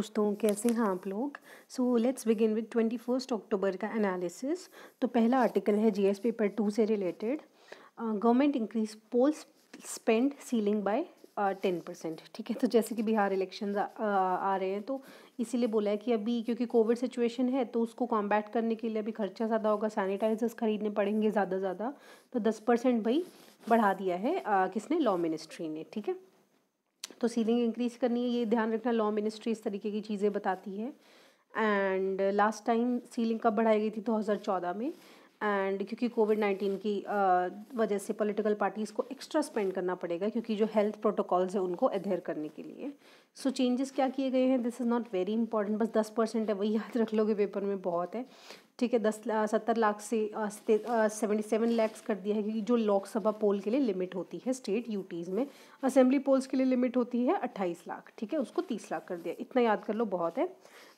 दोस्तों कैसे हैं आप लोग so let's begin with twenty first October का एनालिसिस तो पहला आर्टिकल है जीएस पेपर टू से related government increase polls spend ceiling by ten percent ठीक है तो जैसे कि बिहार इलेक्शन आ, आ रहे हैं तो इसीलिए बोला है कि अभी क्योंकि कोविड सिचुएशन है तो उसको कॉम्बैट करने के लिए अभी खर्चा ज़्यादा होगा सैनिटाइजर्स खरीदने पड़ेंगे ज़्यादा ज़्यादा तो दस परसेंट भाई बढ़ा दिया है आ, uh, किसने लॉ मिनिस्ट्री ने ठीक है तो सीलिंग इंक्रीज़ करनी है ये ध्यान रखना लॉ मिनिस्ट्री इस तरीके की चीज़ें बताती है एंड लास्ट टाइम सीलिंग कब बढ़ाई गई थी 2014 में एंड क्योंकि कोविड नाइन्टीन की वजह से पॉलिटिकल पार्टीज़ को एक्स्ट्रा स्पेंड करना पड़ेगा क्योंकि जो हेल्थ प्रोटोकॉल्स हैं उनको अधेयर करने के लिए सो so, चेंजेस क्या किए गए हैं this is not very important बस दस परसेंट है वही याद रख लोगे पेपर में बहुत है ठीक है दस सत्तर लाख से सेवेंटी सेवन लैक्स कर दिया है क्योंकि जो लोकसभा पोल के लिए लिमिट होती है स्टेट यूटीज़ में असेंबली पोल्स के लिए लिमिट होती है अट्ठाईस लाख ठीक है उसको तीस लाख कर दिया इतना याद कर लो बहुत है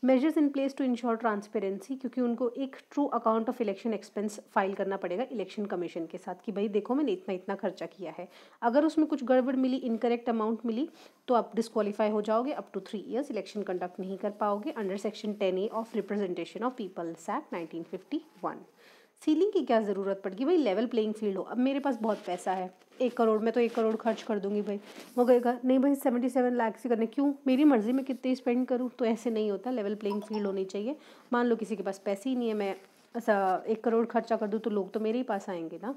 measures in place to ensure transparency क्योंकि उनको एक true account of election expense file करना पड़ेगा इलेक्शन कमीशन के साथ कि भाई देखो मैंने इतना इतना खर्चा किया है अगर उसमें कुछ गड़बड़ मिली इनकरेक्ट अमाउंट मिली तो आप डिस्कालीफाई हो जाओगे up to three years election conduct नहीं कर पाओगे under section ten A of representation of peoples act nineteen 1951 ceiling की क्या ज़रूरत पड़ेगी भाई लेवल प्लेइंग फील्ड हो अब मेरे पास बहुत पैसा है एक करोड़ में तो एक करोड़ खर्च कर दूंगी भाई वो कहेगा नहीं भाई सेवेंटी सेवन लाख से करने क्यों मेरी मर्ज़ी में कितने स्पेंड करूँ तो ऐसे नहीं होता लेवल प्लेइंग फील्ड होनी चाहिए मान लो किसी के पास पैसे ही नहीं है मैं ऐसा एक करोड़ खर्चा कर दूँ तो लोग तो मेरे ही पास आएंगे ना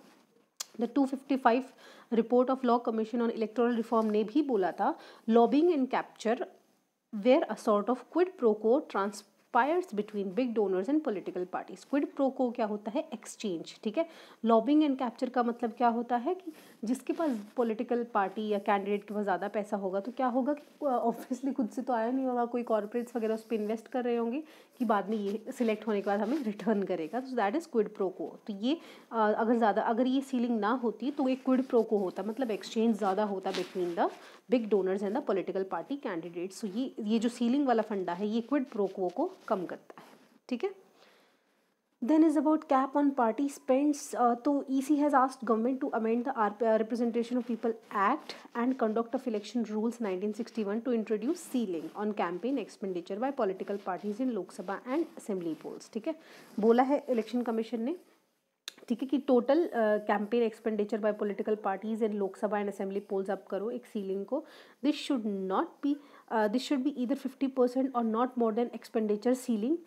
the two fifty five report of law commission on electoral reform ने भी बोला था lobbying and capture where a sort of quid pro quo transpires between big donors and political parties quid pro quo क्या होता है exchange ठीक है lobbying and capture का मतलब क्या होता है कि जिसके पास पॉलिटिकल पार्टी या कैंडिडेट के पास ज़्यादा पैसा होगा तो क्या होगा कि ऑब्वियसली खुद से तो आया नहीं होगा कोई कॉरपोरेट्स वगैरह उस पर इन्वेस्ट कर रहे होंगे कि बाद में ये सिलेक्ट होने के बाद हमें रिटर्न करेगा तो दैट इज़ क्विड प्रो को तो ये अगर ज़्यादा अगर ये सीलिंग ना होती तो ये क्विड प्रो को होता मतलब एक्सचेंज ज़्यादा होता between the big donors and the political party candidates तो ये ये जो सीलिंग वाला फंडा है ये क्विड प्रो को कम करता है ठीक है Then is about cap on party spends. Uh, so EC has asked government to amend the RP, Representation of People Act and Conduct of Election Rules 1961 to introduce ceiling on campaign expenditure by political parties in Lok Sabha and Assembly polls. ठीक है बोला है election commission ने ठीक है कि total campaign expenditure by political parties and Lok Sabha and assembly polls आप करो एक सीलिंग को this should not be this should be इधर फिफ्टी परसेंट और not more than expenditure ceiling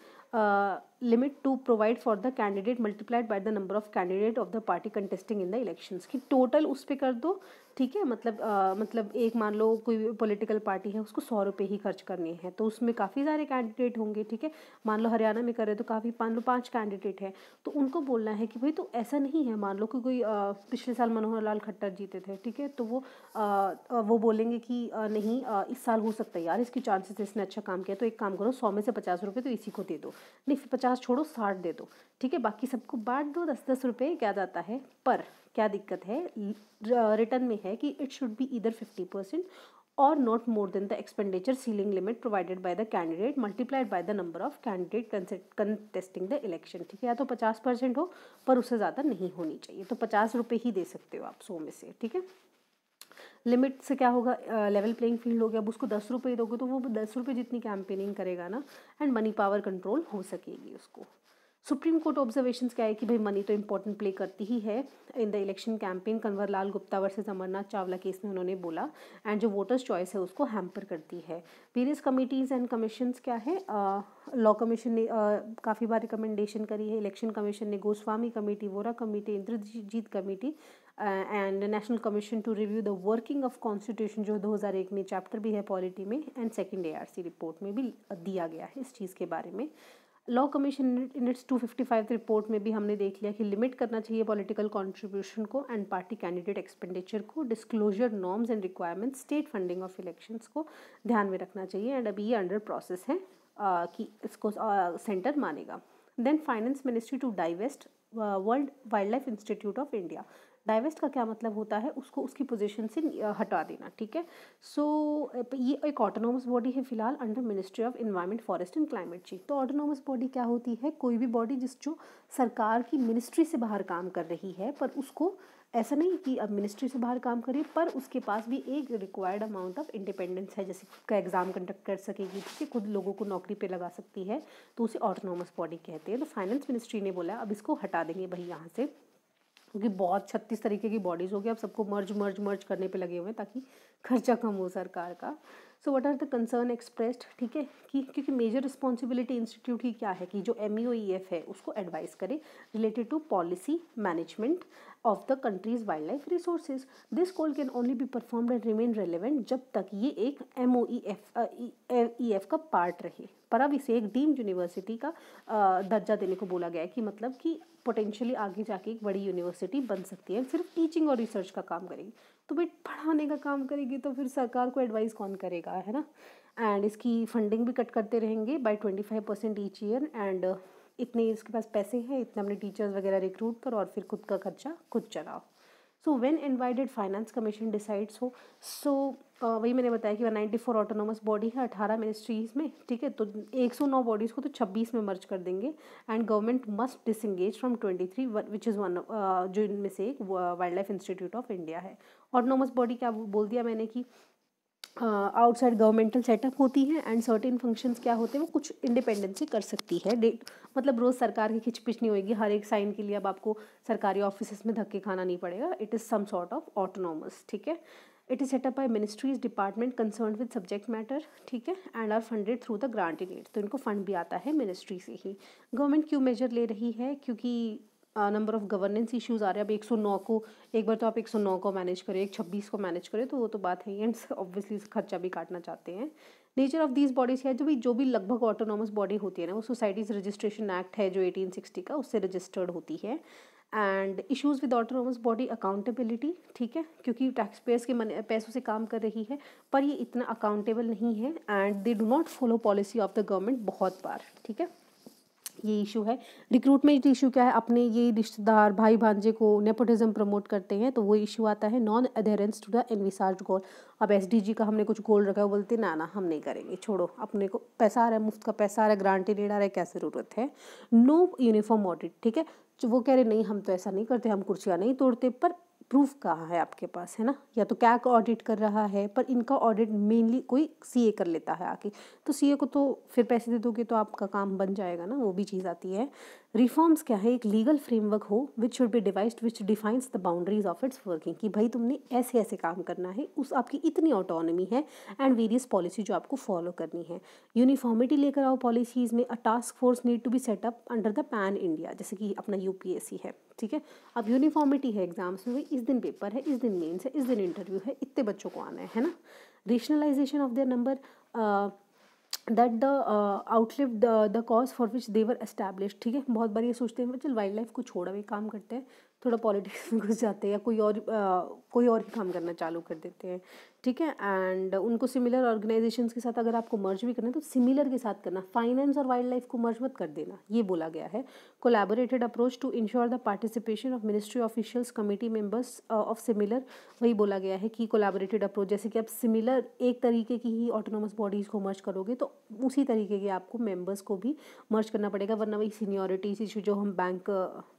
limit to provide for the candidate multiplied by the number of candidate of the party contesting in the elections कि total उस पर कर दो ठीक है मतलब आ, मतलब एक मान लो कोई पॉलिटिकल पार्टी है उसको सौ रुपये ही खर्च करने हैं तो उसमें काफ़ी सारे कैंडिडेट होंगे ठीक है मान लो हरियाणा में करे तो काफ़ी मान लो पाँच कैंडिडेट हैं तो उनको बोलना है कि भाई तो ऐसा नहीं है मान लो कि कोई आ, पिछले साल मनोहर लाल खट्टर जीते थे ठीक है तो वो आ, वो बोलेंगे कि आ, नहीं आ, इस साल हो सकता है यार इसकी चांसेस इसने अच्छा काम किया तो एक काम करो सौ में से पचास रुपये तो इसी को दे दो नहीं पचास पचास छोड़ो साठ दे दो ठीक है बाकी सबको बांट दो दस दस रुपये क्या जाता है पर क्या दिक्कत है रिटर्न में है कि इट शुड बी इधर फिफ्टी परसेंट और not more than the expenditure ceiling limit provided by the candidate multiplied by the number of candidate contesting the election ठीक है या तो पचास परसेंट हो पर उससे ज़्यादा नहीं होनी चाहिए तो पचास रुपये ही दे सकते हो आप सो में से ठीक है लिमिट से क्या होगा लेवल प्लेइंग फील्ड हो गया अब उसको दस रुपये दोगे तो वो दस रुपये जितनी कैंपेनिंग करेगा ना एंड मनी पावर कंट्रोल हो सकेगी उसको सुप्रीम कोर्ट ऑब्जर्वेशन क्या है कि भाई मनी तो इम्पोर्टेंट प्ले करती ही है in the election campaign Lal Gupta versus Amarnath Chawla case में उन्होंने बोला एंड जो वोटर्स चॉइस है उसको हैम्पर करती है वेरियस कमिटीज़ एंड कमीशन क्या है लॉ कमीशन ने काफ़ी बार रिकमेंडेशन करी है इलेक्शन कमीशन ने Goswami committee Vora committee Indrajit committee and national commission to review the working of constitution जो 2001 में चैप्टर भी है पॉलिटी में एंड सेकेंड सी रिपोर्ट में भी दिया गया है इस चीज़ के बारे में law commission in its two fifty five report में भी हमने देख लिया कि लिमिट करना चाहिए पॉलिटिकल कॉन्ट्रीब्यूशन को एंड पार्टी कैंडिडेट एक्सपेंडिचर को disclosure norms and requirements state funding of elections को ध्यान में रखना चाहिए एंड अभी ये अंडर प्रोसेस है आ, uh, कि इसको सेंटर uh, मानेगा then finance ministry to divest world wildlife institute of India divest का क्या मतलब होता है उसको उसकी पोजीशन से हटा देना ठीक है सो so, ये एक ऑटोनोमस बॉडी है फिलहाल under ministry of environment forest and climate change तो ऑटोनोमस बॉडी क्या होती है कोई भी बॉडी जिस जो सरकार की मिनिस्ट्री से बाहर काम कर रही है पर उसको ऐसा नहीं कि अब मिनिस्ट्री से बाहर काम करे पर उसके पास भी एक रिक्वायर्ड अमाउंट ऑफ इंडिपेंडेंस है जैसे खुद का एग्ज़ाम कंडक्ट कर सकेगी ठीक है खुद लोगों को नौकरी पे लगा सकती है तो उसे ऑटोनोमस बॉडी कहते हैं तो फाइनेंस मिनिस्ट्री ने बोला अब इसको हटा देंगे भाई यहाँ से क्योंकि बहुत छत्तीस तरीके की बॉडीज़ होगी अब सबको मर्ज मर्ज मर्ज करने पे लगे हुए हैं ताकि खर्चा कम हो सरकार का so what are the concern expressed ठीक है कि क्योंकि मेजर रिस्पॉन्सिबिलिटी इंस्टीट्यूट ही क्या है कि जो एम e e है उसको एडवाइस करे related to policy management of the countries wildlife resources this call can only be perform and remain relevant जब तक ये एक M O E F E F का पार्ट रहे पर अब इसे एक डीम्ड यूनिवर्सिटी का दर्जा देने को बोला गया है कि मतलब कि पोटेंशियली आगे जाके एक बड़ी यूनिवर्सिटी बन सकती है सिर्फ टीचिंग और रिसर्च का काम करेगी तो भाई पढ़ाने का काम करेगी तो फिर सरकार को एडवाइस कौन करेगा है ना एंड इसकी फंडिंग भी कट करते रहेंगे by twenty five percent each year and इतने इसके पास पैसे हैं इतने अपने टीचर्स वगैरह रिक्रूट करो और फिर खुद का खर्चा खुद चलाओ so when invited finance commission decides हो सो वही मैंने बताया कि नाइन्टी फोर ऑटोनोमस बॉडी है अठारह मिनिस्ट्रीज में ठीक है तो एक सौ नौ बॉडीज़ को तो छब्बीस में मर्ज कर देंगे and government must disengage from twenty three which is one जो इनमें से एक wildlife institute of India है ऑटोनोमस बॉडी क्या बोल दिया मैंने कि आउटसाइड गवर्नमेंटल सेटअप होती है एंड सर्टेन फंक्शंस क्या होते हैं वो कुछ इंडिपेंडेंस से कर सकती है डेट मतलब रोज़ सरकार की खिचपिच नहीं होगी हर एक साइन के लिए अब आपको सरकारी ऑफिस में धक्के खाना नहीं पड़ेगा it is some sort of autonomous ठीक है it is setup by ministries department concern with subject matter ठीक है and are funded through the grant aid तो इनको फंड भी आता है मिनिस्ट्री से ही गवर्नमेंट क्यों मेजर ले रही है क्योंकि नंबर ऑफ़ गवर्नेंस इश्यूज आ रहे हैं अब 109 को एक बार तो आप 109 को मैनेज करें एक छब्बीस को मैनेज करें तो वो तो बात है एंड ऑब्वियसली खर्चा भी काटना चाहते हैं नेचर ऑफ दीज बॉडीज़ है जो भी जो भी लगभग ऑटोनॉमस बॉडी होती है ना वो सोसाइटीज़ रजिस्ट्रेशन एक्ट है जो सिक्सटी का उससे रजिस्टर्ड होती है and issues with autonomous body accountability ठीक है क्योंकि टैक्स पेयर्स के मन पैसों से काम कर रही है पर ये इतना अकाउंटेबल नहीं है and they do not follow policy of the government बहुत बार ठीक है ये इशू है रिक्रूटमेंट इशू क्या है अपने ये रिश्तेदार भाई भांजे को नेपोटिज्म प्रमोट करते हैं तो वो इशू आता है non adherence to the envisaged goal अब एस का हमने कुछ गोल रखा है बोलते ना ना हम नहीं करेंगे छोड़ो अपने को पैसा आ रहा है मुफ्त का पैसा आ रहा है ग्रांटी नहीं आ रहा है क्या ज़रूरत है नो यूनिफॉर्म ऑडिट ठीक है वो कह रहे नहीं हम तो ऐसा नहीं करते हम कुर्सियाँ नहीं तोड़ते पर प्रूफ कहाँ है आपके पास है ना या तो कैक ऑडिट कर रहा है पर इनका ऑडिट मेनली कोई ए कर लेता है आके तो ए को तो फिर पैसे दे दोगे तो आपका काम बन जाएगा ना वो भी चीज़ आती है रिफॉर्म्स क्या है एक लीगल फ्रेमवर्क हो which should be devised which defines the boundaries of its working कि भाई तुमने ऐसे ऐसे काम करना है उस आपकी इतनी ऑटोनॉमी है एंड वेरियस पॉलिसी जो आपको फॉलो करनी है यूनिफॉर्मिटी लेकर आओ पॉलिसीज़ में a task force need to be setup under the pan India जैसे कि अपना यू है ठीक है अब यूनिफॉर्मिटी है एग्जाम्स में भाई इस दिन पेपर है इस दिन मेन्स है इस दिन इंटरव्यू है इतने बच्चों को आना है है ना rationalisation of their number that the outlive the the cause for which they were establish ठीक है बहुत बार ये सोचते हैं चल वाइल्ड लाइफ को छोड़ा हुए काम करते हैं थोड़ा पॉलिटिक्स में घुस जाते हैं या कोई और uh, कोई और ही काम करना चालू कर देते हैं ठीक है एंड उनको सिमिलर ऑर्गेनाइजेशंस के साथ अगर आपको मर्ज भी करना है तो सिमिलर के साथ करना फाइनेंस और वाइल्ड लाइफ को मर्ज मत कर देना ये बोला गया है collaborated approach to ensure the participation of ministry officials committee members of similar वही बोला गया है कि कोलैबोरेटेड अप्रोच जैसे कि आप सिमिलर एक तरीके की ही ऑटोनोमस बॉडीज़ को मर्ज करोगे तो उसी तरीके के आपको मेम्बर्स को भी मर्ज करना पड़ेगा वरना वही सीनियोरिटीज इशू जो हम बैंक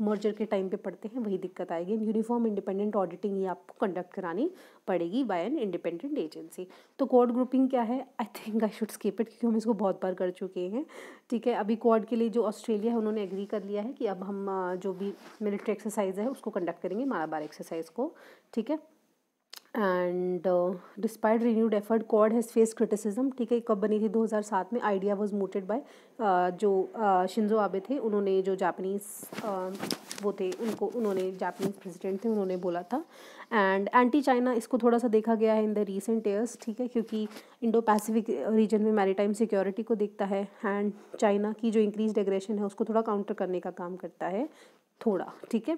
मर्जर uh, के टाइम पर पढ़ते हैं वही दिक्कत आएगी यूनिफॉर्म इंडिपेंडेंट ऑडिटिंग ही आपको कंडक्ट करानी पड़ेगी by an independent independent agency Quad कोड ग्रुपिंग क्या है I think I should skip it क्योंकि हम इसको बहुत बार कर चुके हैं ठीक है अभी कोड के लिए जो ऑस्ट्रेलिया है उन्होंने एग्री कर लिया है कि अब हम जो भी मिलिट्री एक्सरसाइज है उसको कंडक्ट करेंगे मारा बार एक्सरसाइज को ठीक है and despite renewed effort Quad has face criticism ठीक है कब बनी थी 2007 में आइडिया वाज मोटेड बाय जो शिंजो uh, आबे थे उन्होंने जो जापानीज uh, वो थे उनको उन्होंने जापानीज प्रेसिडेंट थे उन्होंने बोला था एंड एंटी चाइना इसको थोड़ा सा देखा गया है इन द रिसेंट ईयर्स ठीक है क्योंकि इंडो पैसिफिक रीजन में मैरीटाइम सिक्योरिटी को देखता है एंड चाइना की जो इंक्रीज एग्रेशन है उसको थोड़ा काउंटर करने का काम करता है थोड़ा ठीक है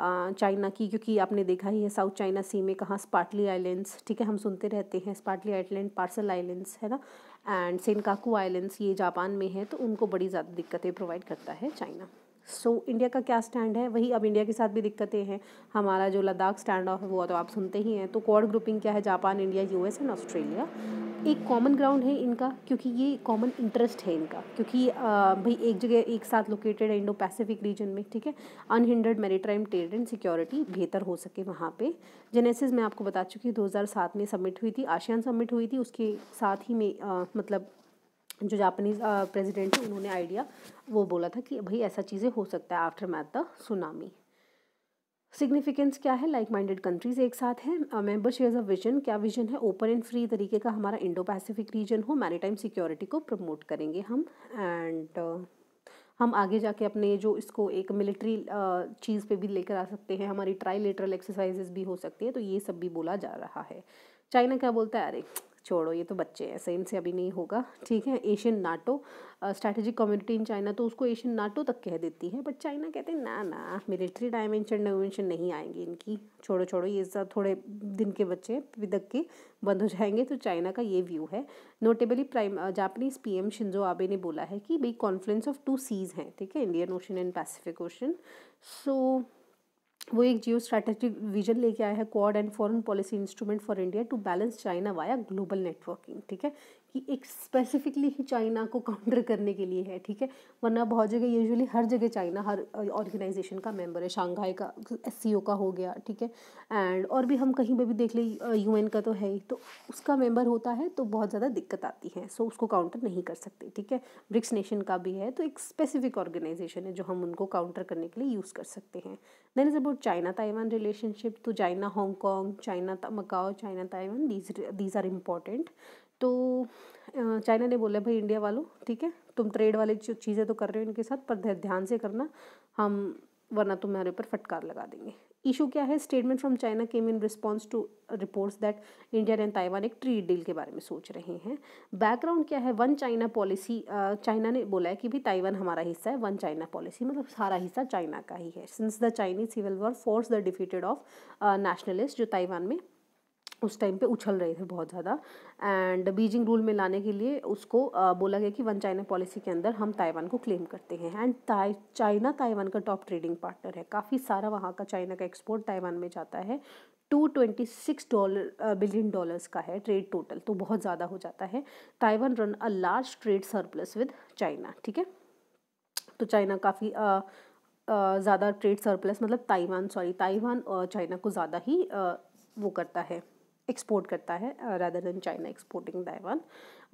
चाइना की क्योंकि आपने देखा ही है साउथ चाइना सी में कहाँ स्पार्टली आइलैंड्स ठीक है हम सुनते रहते हैं स्पार्टली आइलैंड पार्सल आइलैंड्स है ना एंड सेनकाकू आइलैंड्स ये जापान में है तो उनको बड़ी ज़्यादा दिक्कतें प्रोवाइड करता है चाइना सो so, इंडिया का क्या स्टैंड है वही अब इंडिया के साथ भी दिक्कतें हैं हमारा जो लद्दाख स्टैंड ऑफ है वो तो आप सुनते ही हैं तो कॉड ग्रुपिंग क्या है Japan India U S and Australia एक कॉमन ग्राउंड है इनका क्योंकि ये कॉमन इंटरेस्ट है इनका क्योंकि भाई एक जगह एक साथ लोकेटेड है इंडो पैसिफिक रीजन में ठीक है unhindered maritime trade and security बेहतर हो सके वहाँ पे जेनेसिस मैं आपको बता चुकी हूँ सात में सबमिट हुई थी आशियान सबमिट हुई थी उसके साथ ही में आ, मतलब जो जापानीज़ प्रेसिडेंट थे उन्होंने आइडिया वो बोला था कि भाई ऐसा चीज़ें हो सकता है aftermath the tsunami significance क्या है लाइक माइंडेड कंट्रीज एक साथ हैं मेंबर शेयर्स अ विजन क्या विजन है ओपन एंड फ्री तरीके का हमारा इंडो पैसिफिक रीजन हो मैरीटाइम सिक्योरिटी को प्रमोट करेंगे हम एंड uh, हम आगे जाके अपने जो इसको एक मिलिट्री uh, चीज़ पे भी लेकर आ सकते हैं हमारी ट्राई लेटरल एक्सरसाइजेज भी हो सकती है तो ये सब भी बोला जा रहा है चाइना क्या बोलता है अरे छोड़ो ये तो बच्चे हैं ऐसे इनसे अभी नहीं होगा ठीक है Asian NATO strategic community in China तो उसको एशियन नाटो तक कह देती है बट चाइना कहते हैं ना ना मिलिट्री डायमेंशन डायमेंशन नहीं आएंगी इनकी छोड़ो छोड़ो ये सब थोड़े दिन के बच्चे विदक के बंद हो जाएंगे तो चाइना का ये व्यू है notably prime P M Shinzo Abe ने बोला है कि भाई कॉन्फ्लेंस ऑफ टू सीज हैं ठीक है Indian ocean and Pacific ocean so वो एक जियो स्ट्रैटेजिक विजन लेके आया है Quad and foreign policy instrument for India to balance China via global networking ठीक है कि एक स्पेसिफिकली ही चाइना को काउंटर करने के लिए है ठीक है वरना बहुत जगह यूजुअली हर जगह चाइना हर ऑर्गेनाइजेशन का मेंबर है शांघाई का एस का हो गया ठीक है एंड और भी हम कहीं पर भी देख ले यू का तो है ही तो उसका मेंबर होता है तो बहुत ज़्यादा दिक्कत आती है सो उसको काउंटर नहीं कर सकते ठीक है ब्रिक्स नेशन का भी है तो एक स्पेसिफिक ऑर्गेनाइजेशन है जो हम उनको काउंटर करने के लिए यूज़ कर सकते हैं then is about China Taiwan relationship तो China Hong Kong China Macao China Taiwan these these are important तो चाइना ने बोला भाई इंडिया वालों ठीक है तुम ट्रेड वाली जो चीज़ें तो कर रहे हो इनके साथ पर ध्यान से करना हम वरना तुम्हारे ऊपर फटकार लगा देंगे इशू क्या है statement from China came in response to reports that India and Taiwan एक ट्रेड डील के बारे में सोच रहे हैं बैकग्राउंड क्या है वन चाइना पॉलिसी चाइना ने बोला है कि भी ताइवान हमारा हिस्सा है वन चाइना पॉलिसी मतलब सारा हिस्सा चाइना का ही है since the Chinese civil war forced the defeated off nationalist जो ताइवान में उस टाइम पे उछल रहे थे बहुत ज़्यादा एंड बीजिंग रूल में लाने के लिए उसको बोला गया कि वन चाइना पॉलिसी के अंदर हम ताइवान को क्लेम करते हैं एंड ताइ चाइना ताइवान का टॉप ट्रेडिंग पार्टनर है काफ़ी सारा वहाँ का चाइना का एक्सपोर्ट ताइवान में जाता है two twenty six dollar billion dollars का है ट्रेड टोटल तो बहुत ज़्यादा हो जाता है Taiwan run a large trade surplus with China ठीक है तो चाइना काफ़ी ज़्यादा ट्रेड सरप्लस मतलब ताइवान सॉरी ताइवान चाइना को ज़्यादा ही वो करता है एक्सपोर्ट करता है rather than China exporting Taiwan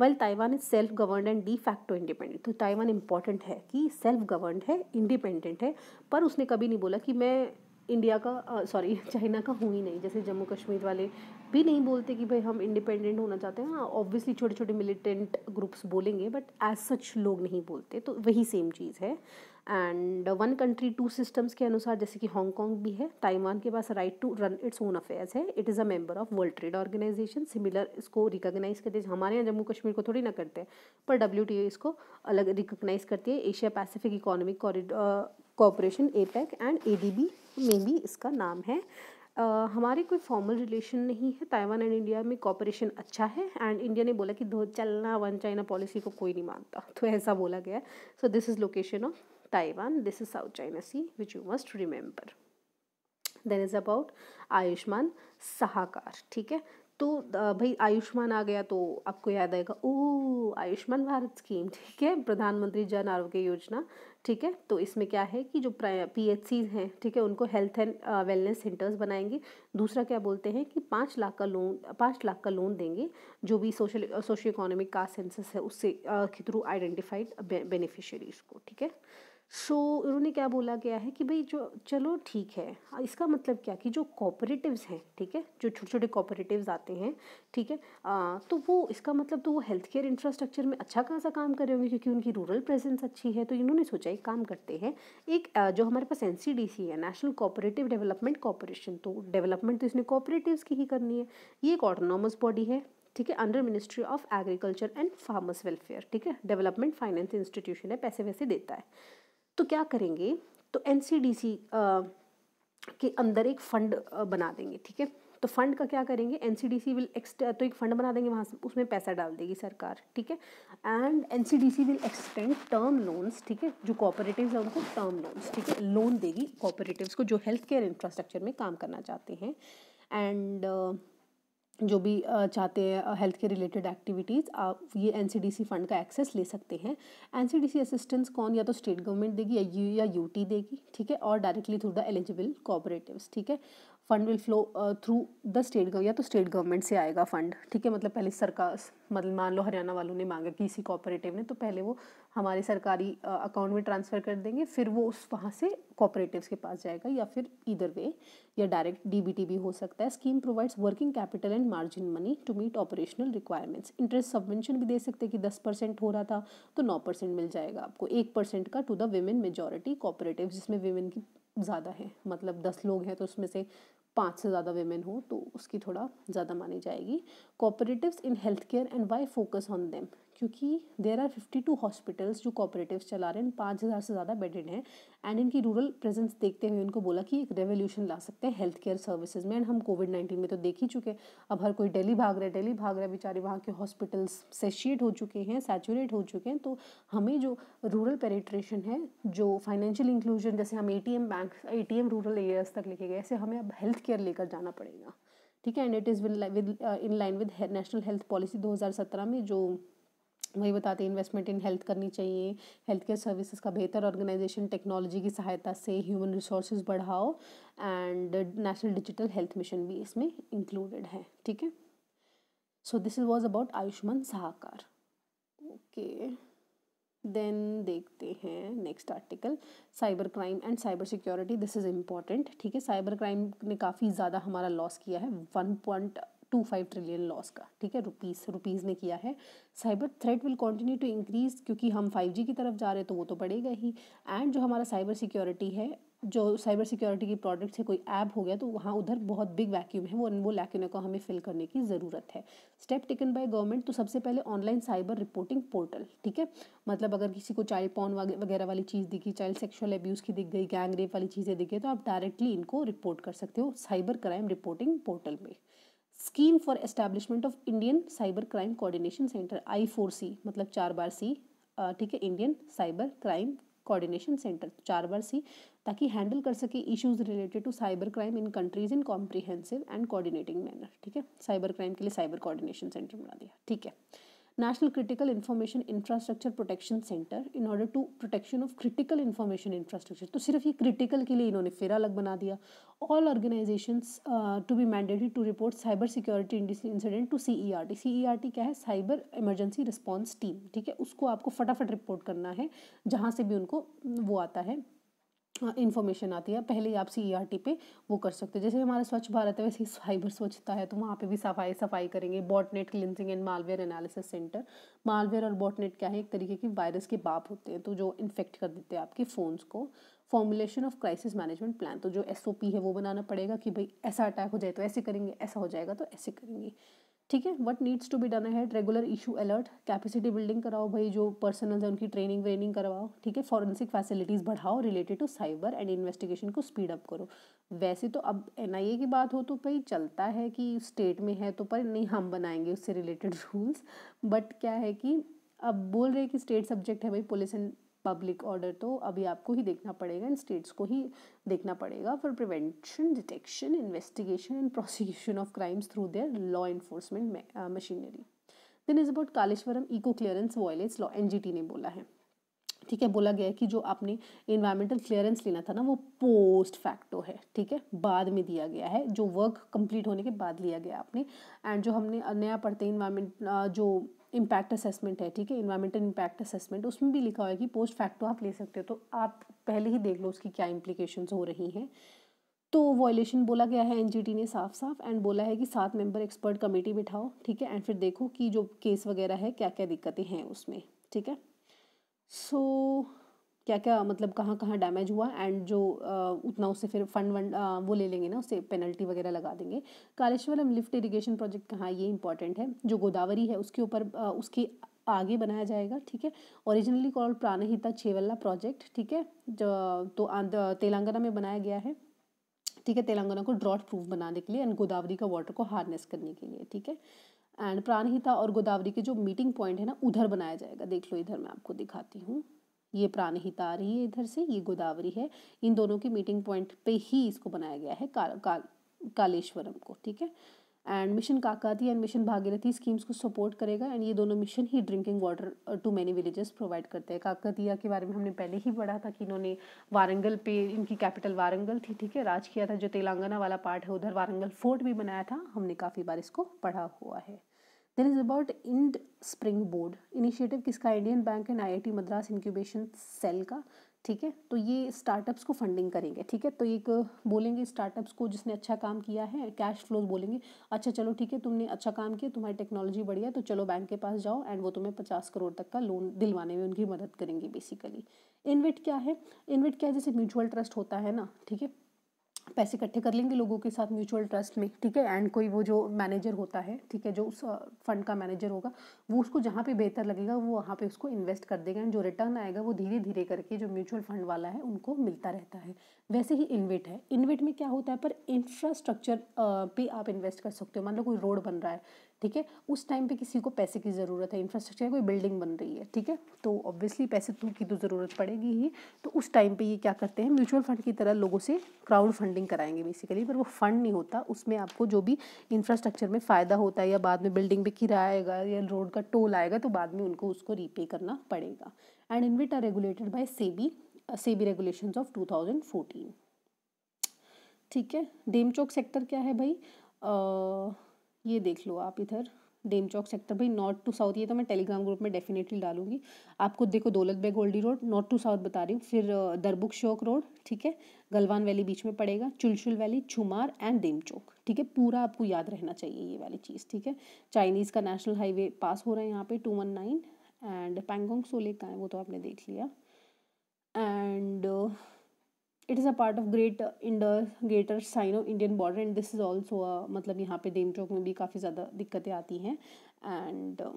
well Taiwan is self govern and de facto independent तो ताइवान इंपॉर्टेंट है कि सेल्फ गवर्न है इंडिपेंडेंट है पर उसने कभी नहीं बोला कि मैं इंडिया का सॉरी uh, चाइना का हूँ ही नहीं जैसे जम्मू कश्मीर वाले भी नहीं बोलते कि भाई हम इंडिपेंडेंट होना चाहते हैं हाँ ऑब्वियसली छोटे छोटे मिलिटेंट ग्रुप्स बोलेंगे बट एज सच लोग नहीं बोलते तो वही सेम चीज़ है and one country two systems के अनुसार जैसे कि हांगकॉन्ग भी है ताइवान के पास right to run its own affairs है it is a member of world trade organisation similar इसको रिकॉग्नाइज करते हैं हमारे यहाँ जम्मू कश्मीर को थोड़ी ना करते हैं पर डब्ल्यू इसको अलग रिकोगनाइज करती है Asia Pacific economic corridor APEC and A तो मे बी इसका नाम है Uh, हमारे कोई फॉर्मल रिलेशन नहीं है ताइवान एंड इंडिया में कॉपरेशन अच्छा है एंड इंडिया ने बोला कि दो चलना वन चाइना पॉलिसी को कोई नहीं मानता तो ऐसा बोला गया so this is location of Taiwan this is south China sea which you must remember then is about Ayushman Sahakar ठीक है तो भाई आयुष्मान आ गया तो आपको याद आएगा ओ आयुष्मान भारत स्कीम ठीक है प्रधानमंत्री जन आरोग्य योजना ठीक है तो इसमें क्या है कि जो पी एच सी हैं ठीक है उनको हेल्थ एंड वेलनेस सेंटर्स बनाएंगे दूसरा क्या बोलते हैं कि पाँच लाख का लोन पाँच लाख का लोन देंगे जो भी social socio economic caste census है उससे के थ्रू आइडेंटिफाइड बेनिफिशरीज को ठीक है सो so, उन्होंने क्या बोला गया है कि भाई जो चलो ठीक है हाँ, इसका मतलब क्या कि जो कॉपरेटिव्स हैं ठीक है जो छोटे छोटे कॉपरेटिव्स आते हैं ठीक है आ, तो वो इसका मतलब तो वो हेल्थ केयर इंफ्रास्ट्रक्चर में अच्छा खासा काम कर रहे होंगे क्योंकि उनकी रूरल प्रेजेंस अच्छी है तो इन्होंने सोचा एक काम करते हैं एक जो हमारे पास एन है नेशनल कॉपरेटिव डेवलपमेंट कॉपोरेशन तो डेवलपमेंट तो इसने कॉपरेटिव की ही करनी है ये एक ऑटोनॉमस बॉडी है ठीक है under ministry of agriculture and farmers welfare ठीक है डेवलपमेंट फाइनेंस इंस्टीट्यूशन है पैसे वैसे देता है तो क्या करेंगे तो एन के अंदर एक फ़ंड बना देंगे ठीक है तो फंड का क्या करेंगे N C D C will तो एक फंड बना देंगे वहाँ से उसमें पैसा डाल देगी सरकार ठीक है and N C D C will extend term loans ठीक है जो कॉपरेटिव है उनको टर्म लोन्स ठीक है लोन देगी कॉपरेटिव को जो हेल्थ केयर इंफ्रास्ट्रक्चर में काम करना चाहते हैं एंड uh, जो भी चाहते हैं हेल्थ के रिलेटेड एक्टिविटीज़ आप ये एन फ़ंड का एक्सेस ले सकते हैं एन असिस्टेंस कौन या तो स्टेट गवर्नमेंट देगी या यू या यूटी देगी ठीक है और directly through the eligible cooperatives ठीक है fund will flow through the state या तो स्टेट गवर्नमेंट से आएगा फंड ठीक है मतलब पहले सरकार मतलब मान लो हरियाणा वालों ने मांगा किसी कॉपरेटिव ने तो पहले वो हमारे सरकारी अकाउंट में ट्रांसफ़र कर देंगे फिर वो उस वहाँ से कॉपरेटिव के पास जाएगा या फिर इधर वे या डायरेक्ट टी भी हो सकता है scheme provides working capital and margin money to meet operational requirements interest subvention भी दे सकते कि दस परसेंट हो रहा था तो नौ परसेंट मिल जाएगा आपको एक परसेंट का to the women majority cooperative जिसमें वेमेन की ज़्यादा है मतलब दस लोग हैं तो उसमें से पाँच से ज़्यादा वेमेन हो तो उसकी थोड़ा ज़्यादा मानी जाएगी cooperatives in health care and why focus on them क्योंकि there are fifty two hospitals जो कोऑपरेटिव चला रहे हैं पाँच हज़ार से ज़्यादा बेडेड हैं एंड इनकी रूरल प्रेजेंस देखते हुए इनको बोला कि एक रेवोल्यूशन ला सकते हैं हेल्थ केयर सर्विसेज में एंड हम कोविड नाइन्टीन में तो देख ही चुके अब हर कोई डेली भाग रहा है डेली भाग रहा है बेचारे वहाँ के हॉस्पिटल्स सेशिएट हो चुके हैं सैचुरेट हो चुके हैं तो हमें जो रूरल पेरीट्रेशन है जो फाइनेंशियल इंक्लूजन जैसे हम A T M bank A T M rural areas तक लेके गए ऐसे हमें अब हेल्थ केयर लेकर जाना पड़ेगा ठीक है and it is with in line with national health policy 2017 में जो वही बताते हैं इन्वेस्टमेंट इन हेल्थ करनी चाहिए हेल्थ केयर सर्विसेज का बेहतर ऑर्गेनाइजेशन टेक्नोलॉजी की सहायता से ह्यूमन रिसोर्सेज बढ़ाओ and national digital health mission भी इसमें इंक्लूडेड है ठीक है so this is was about Ayushman Sahakar okay then देखते हैं next article cyber crime and cyber security this is important ठीक है साइबर क्राइम ने काफ़ी ज़्यादा हमारा लॉस किया है one point two five trillion loss का ठीक है रुपीज़ रुपीज़ ने किया है cyber threat will continue to increase क्योंकि हम फाइव जी की तरफ जा रहे हैं तो वो तो बढ़ेगा ही एंड जो हमारा साइबर सिक्योरिटी है जो साइबर सिक्योरिटी की प्रोडक्ट है कोई ऐप हो गया तो वहाँ उधर बहुत बिग वैक्यूम है वो वो लैक्यून को हमें फिल करने की ज़रूरत है स्टेप टेकन बाय गवर्नमेंट तो सबसे पहले ऑनलाइन साइबर रिपोर्टिंग पोर्टल ठीक है मतलब अगर किसी को चाइल्ड पॉन वगैरह वाली चीज़ दिखी चाइल्ड सेक्शुअल अब्यूज़ की दिख गई गैंग रेप वाली चीज़ें दिखे तो आप डायरेक्टली इनको रिपोर्ट कर सकते हो साइबर क्राइम रिपोर्टिंग पोर्टल में scheme for establishment of Indian cyber crime coordination centre I four C मतलब चार बार सी ठीक है Indian cyber crime coordination centre चार बार सी ताकि हैंडल कर सके issues related to cyber crime in countries in comprehensive and coordinating manner ठीक है साइबर क्राइम के लिए साइबर कोऑर्डिनेशन सेंटर बना दिया ठीक है National Critical Information Infrastructure Protection Center in order to protection of critical information infrastructure. तो सिर्फ ये critical के लिए इन्होंने फिर अलग बना दिया all organizations uh, to be mandated to report cyber security incident to CERT. CERT क्या है cyber emergency response team ठीक है उसको आपको फटाफट रिपोर्ट करना है जहाँ से भी उनको वो आता है इन्फॉर्मेशन आती है पहले ही आप सी आर टी पे वो कर सकते हो जैसे हमारा स्वच्छ भारत है वैसे ही साइबर स्वच्छता है तो वहाँ पे भी सफाई सफाई करेंगे botnet cleansing and malware analysis centre malware और बॉटनेट क्या है एक तरीके की वायरस के बाप होते हैं तो जो इन्फेक्ट कर देते हैं आपके फ़ोन्स को formulation of crisis management plan तो जो एस है वो बनाना पड़ेगा कि भाई ऐसा अटैक हो जाए तो ऐसे करेंगे ऐसा हो जाएगा तो ऐसे करेंगे ठीक है what needs to be done head regular issue alert capacity building कराओ भाई जो पर्सनल है उनकी ट्रेनिंग व्रेनिंग करवाओ ठीक है फॉरेंसिक फैसिलिटीज़ बढ़ाओ related to cyber and investigation को स्पीड अप करो वैसे तो अब एन की बात हो तो भाई चलता है कि स्टेट में है तो पर नहीं हम बनाएंगे उससे रिलेटेड रूल्स बट क्या है कि अब बोल रहे हैं कि स्टेट सब्जेक्ट है भाई पुलिस एंड पब्लिक ऑर्डर तो अभी आपको ही देखना पड़ेगा इन स्टेट्स को ही देखना पड़ेगा for prevention detection investigation and prosecution of crimes through their law enforcement machinery then is about Kaleshwaram eco clearance violence law एन ने बोला है ठीक है बोला गया है कि जो आपने इन्वायरमेंटल क्लियरेंस लेना था ना वो पोस्ट फैक्टो है ठीक है बाद में दिया गया है जो वर्क कंप्लीट होने के बाद लिया गया आपने एंड जो हमने नया पढ़ते इन्वायरमेंट uh, जो इम्पैक्ट असेसमेंट है ठीक है इन्वायरमेंटल इम्पैक्ट असेसमेंट उसमें भी लिखा हुआ है कि पोस्ट फैक्टो आप ले सकते हो तो आप पहले ही देख लो उसकी क्या इम्प्लीकेशन हो रही हैं तो वॉयलेशन बोला गया है एनजीटी ने साफ साफ एंड बोला है कि सात मेंबर एक्सपर्ट कमेटी बिठाओ ठीक है एंड फिर देखो कि जो केस वगैरह है क्या क्या दिक्कतें हैं उसमें ठीक है सो so, क्या क्या मतलब कहाँ कहाँ डैमेज हुआ एंड जो uh, उतना उससे फिर फंड वंड uh, वो ले लेंगे ना उससे पेनल्टी वगैरह लगा देंगे कालेश्वरम लिफ्ट इरीगेशन प्रोजेक्ट कहाँ ये इंपॉर्टेंट है जो गोदावरी है उसके ऊपर uh, आगे बनाया जाएगा ठीक है originally called Pranahita Chevella project ठीक है जो तो तेलंगाना में बनाया गया है ठीक है तेलंगाना को ड्रॉट प्रूफ बनाने के लिए एंड गोदावरी का वाटर को हार्नेस करने के लिए ठीक है एंड प्राणहिता और गोदावरी के जो मीटिंग पॉइंट है ना उधर बनाया जाएगा देख लो इधर मैं आपको दिखाती हूँ ये प्राणहित आ रही है इधर से ये गोदावरी है इन दोनों के मीटिंग पॉइंट पे ही इसको बनाया गया है का, का, कालेश्वरम को ठीक है and mission Kakati and mission Bhagirathi schemes को सपोर्ट करेगा एंड ये दोनों मिशन ही drinking water to many villages provide करते हैं काकतिया के बारे में हमने पहले ही पढ़ा था कि इन्होंने वारंगल पे इनकी कैपिटल वारंगल थी ठीक है राज किया था जो तेलंगाना वाला पार्ट है उधर वारंगल फोर्ट भी बनाया था हमने काफ़ी बार इसको पढ़ा हुआ है then is about Ind spring board initiative किसका Indian bank and IIT Madras incubation cell का ठीक है तो ये स्टार्टअप्स को फंडिंग करेंगे ठीक है तो एक बोलेंगे स्टार्टअप्स को जिसने अच्छा काम किया है कैश फ्लोज बोलेंगे अच्छा चलो ठीक है तुमने अच्छा काम किया तुम्हारी टेक्नोलॉजी बढ़िया तो चलो बैंक के पास जाओ एंड वो तुम्हें पचास करोड़ तक का लोन दिलवाने में उनकी मदद करेंगे बेसिकली इनविट क्या है इनविट क्या है जैसे म्यूचुअल ट्रस्ट होता है ना ठीक है पैसे इकट्ठे कर लेंगे लोगों के साथ म्यूचुअल ट्रस्ट में ठीक है एंड कोई वो जो मैनेजर होता है ठीक है जो उस फंड का मैनेजर होगा वो उसको जहाँ पे बेहतर लगेगा वो वहाँ पे उसको इन्वेस्ट कर देगा एंड जो रिटर्न आएगा वो धीरे धीरे करके जो म्यूचुअल फंड वाला है उनको मिलता रहता है वैसे ही इन्वेट है इन्वेट में क्या होता है पर इंफ्रास्ट्रक्चर पे आप इन्वेस्ट कर सकते हो मान लो कोई रोड बन रहा है ठीक है उस टाइम पे किसी को पैसे की ज़रूरत है इंफ्रास्ट्रक्चर कोई बिल्डिंग बन रही है ठीक है तो ऑब्वियसली पैसे तो की तो ज़रूरत पड़ेगी ही तो उस टाइम पे ये क्या करते हैं म्यूचुअल फंड की तरह लोगों से क्राउड फंडिंग कराएंगे बेसिकली पर वो फंड नहीं होता उसमें आपको जो भी इंफ्रास्ट्रक्चर में फ़ायदा होता है या बाद में बिल्डिंग पर किराएगा या रोड का टोल आएगा तो बाद में उनको उसको रीपे करना पड़ेगा and InvIT are regulated by SEBI SEBI regulation of two thousand fourteen ठीक है डेमचौक सेक्टर क्या है भाई आ, uh, ये देख लो आप इधर डेम चौक सेक्टर भाई नॉर्थ टू साउथ ये तो मैं टेलीग्राम ग्रुप में डेफिनेटली डालूंगी आपको देखो Daulat Beg Oldi road north to south बता रही हूँ फिर दरबुक शोक रोड ठीक है गलवान वैली बीच में पड़ेगा Chulchul valley Chumar and Demchok ठीक है पूरा आपको याद रहना चाहिए ये वाली चीज़ ठीक है चाइनीज़ का नेशनल हाईवे पास हो रहा है यहाँ पे two one nine and Pangong Tso lake का है वो तो आपने देख लिया and uh, it is a part of great इंडर greater Sino Indian border and this is also मतलब यहाँ पे देम चौक में भी काफ़ी ज़्यादा दिक्कतें आती हैं एंड uh,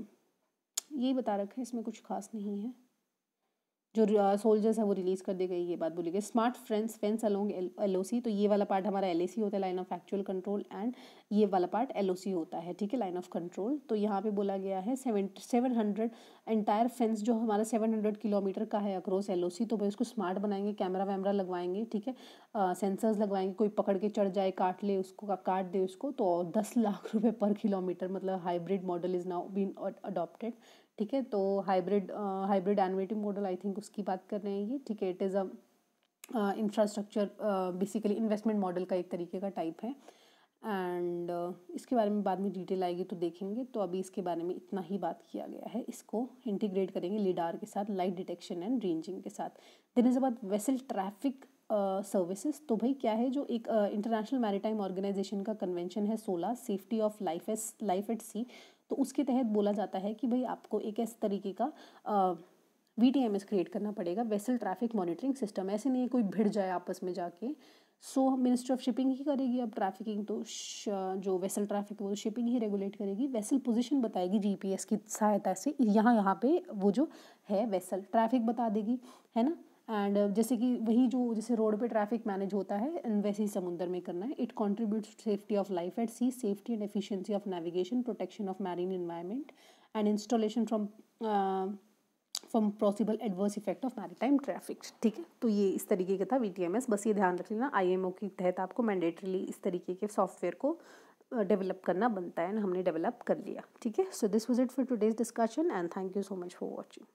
यही बता रखा है इसमें कुछ खास नहीं है जो सोल्जर्स हैं वो रिलीज़ कर दी गई ये बात बोली गई smart friends fence along L O C तो ये वाला पार्ट हमारा एल ए सी होता है line of actual control and ये वाला पार्ट एल ओ सी होता है ठीक है लाइन ऑफ कंट्रोल तो यहाँ पे बोला गया है seven seven hundred entire fence जो हमारा सेवन हंड्रेड किलोमीटर का है अक्रॉस एल ओ सी तो भाई उसको स्मार्ट बनाएंगे कैमरा वैमरा लगवाएंगे ठीक है सेंसर्स लगवाएंगे कोई पकड़ के चढ़ जाए काट ले उसको काट दे उसको तो दस लाख रुपये पर किलोमीटर मतलब hybrid model is now been adopted ठीक है तो hybrid hybrid annuity model I think उसकी बात कर रहे हैं ये ठीक है it is a infrastructure basically investment model का एक तरीके का टाइप है एंड uh, इसके बारे में बाद में डिटेल आएगी तो देखेंगे तो अभी इसके बारे में इतना ही बात किया गया है इसको इंटीग्रेट करेंगे लीडार के साथ लाइट डिटेक्शन एंड रेंजिंग के साथ देने इज़ बाद वेसल ट्रैफिक सर्विसेज तो भाई क्या है जो एक इंटरनेशनल मैरिटाइम ऑर्गेनाइजेशन का कन्वेंशन है SOLAS safety of life S life at sea तो उसके तहत बोला जाता है कि भाई आपको एक ऐसे तरीके का V T M S create करना पड़ेगा वेसल ट्रैफिक मॉनिटरिंग सिस्टम ऐसे नहीं है कोई भिड़ जाए आपस में जाके सो मिनिस्ट्री ऑफ शिपिंग ही करेगी अब ट्रैफिकिंग तो जो वेसल ट्रैफिक वो शिपिंग तो ही रेगुलेट करेगी वेसल पोजीशन बताएगी जीपीएस की सहायता से यहाँ यहाँ पे वो जो है वेसल ट्रैफिक बता देगी है ना एंड uh, जैसे कि वही जो जैसे रोड पे ट्रैफिक मैनेज होता है वैसे ही समुद्र में करना है it contributes safety of life at sea safety and efficiency of navigation protection of marine environment and installation from from possible adverse effect of time traffic ठीक है तो ये इस तरीके का था वी बस ये ध्यान रख लेना आई के तहत आपको मैंडेटरीली इस तरीके के सॉफ्टवेयर को डेवलप करना बनता है हमने डेवलप कर लिया ठीक है so this was it for today's discussion and thank you so much for watching